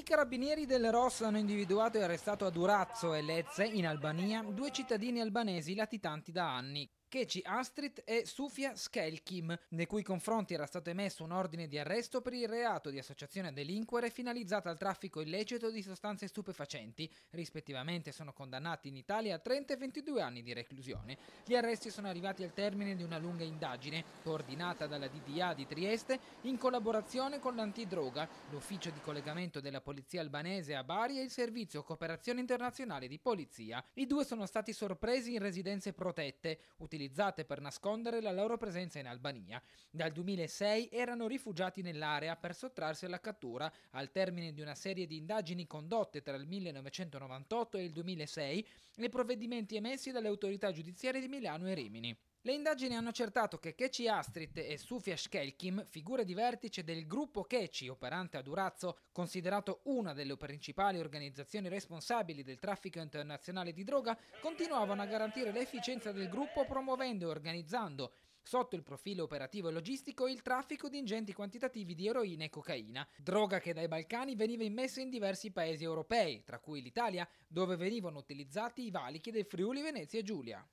I carabinieri delle ROS hanno individuato e arrestato a Durazzo e Lezze, in Albania, due cittadini albanesi latitanti da anni. Keci Astrit e Sufia Skelkim, nei cui confronti era stato emesso un ordine di arresto per il reato di associazione a delinquere finalizzata al traffico illecito di sostanze stupefacenti. Rispettivamente sono condannati in Italia a 30 e 22 anni di reclusione. Gli arresti sono arrivati al termine di una lunga indagine, coordinata dalla DDA di Trieste in collaborazione con l'antidroga, l'ufficio di collegamento della polizia albanese a Bari e il servizio cooperazione internazionale di polizia. I due sono stati sorpresi in residenze protette, utilizzando utilizzate per nascondere la loro presenza in Albania. Dal 2006 erano rifugiati nell'area per sottrarsi alla cattura al termine di una serie di indagini condotte tra il 1998 e il 2006 e provvedimenti emessi dalle autorità giudiziarie di Milano e Rimini. Le indagini hanno accertato che Keci Astrit e Sufia Shkelkim, figure di vertice del gruppo Keci operante a Durazzo, considerato una delle principali organizzazioni responsabili del traffico internazionale di droga, continuavano a garantire l'efficienza del gruppo promuovendo e organizzando sotto il profilo operativo e logistico il traffico di ingenti quantitativi di eroina e cocaina, droga che dai Balcani veniva immessa in diversi paesi europei, tra cui l'Italia, dove venivano utilizzati i valichi del Friuli Venezia Giulia.